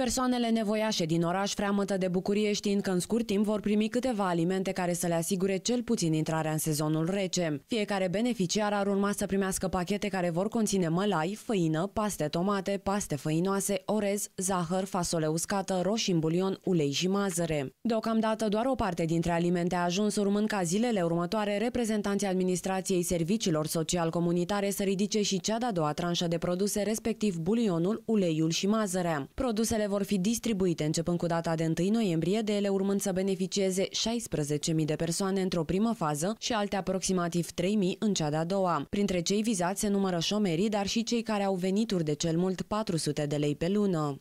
Persoanele nevoiașe din oraș freamătă de bucurie știind că în scurt timp vor primi câteva alimente care să le asigure cel puțin intrarea în sezonul rece. Fiecare beneficiar ar urma să primească pachete care vor conține mălai, făină, paste tomate, paste făinoase, orez, zahăr, fasole uscată, roșii în bulion, ulei și mazăre. Deocamdată doar o parte dintre alimente a ajuns urmând ca zilele următoare reprezentanții administrației serviciilor social-comunitare să ridice și cea de-a doua tranșă de produse, respectiv bulionul, uleiul și mazărea. Produsele vor fi distribuite începând cu data de 1 noiembrie, de ele urmând să beneficieze 16.000 de persoane într-o primă fază și alte aproximativ 3.000 în cea de-a doua. Printre cei vizați se numără șomerii, dar și cei care au venituri de cel mult 400 de lei pe lună.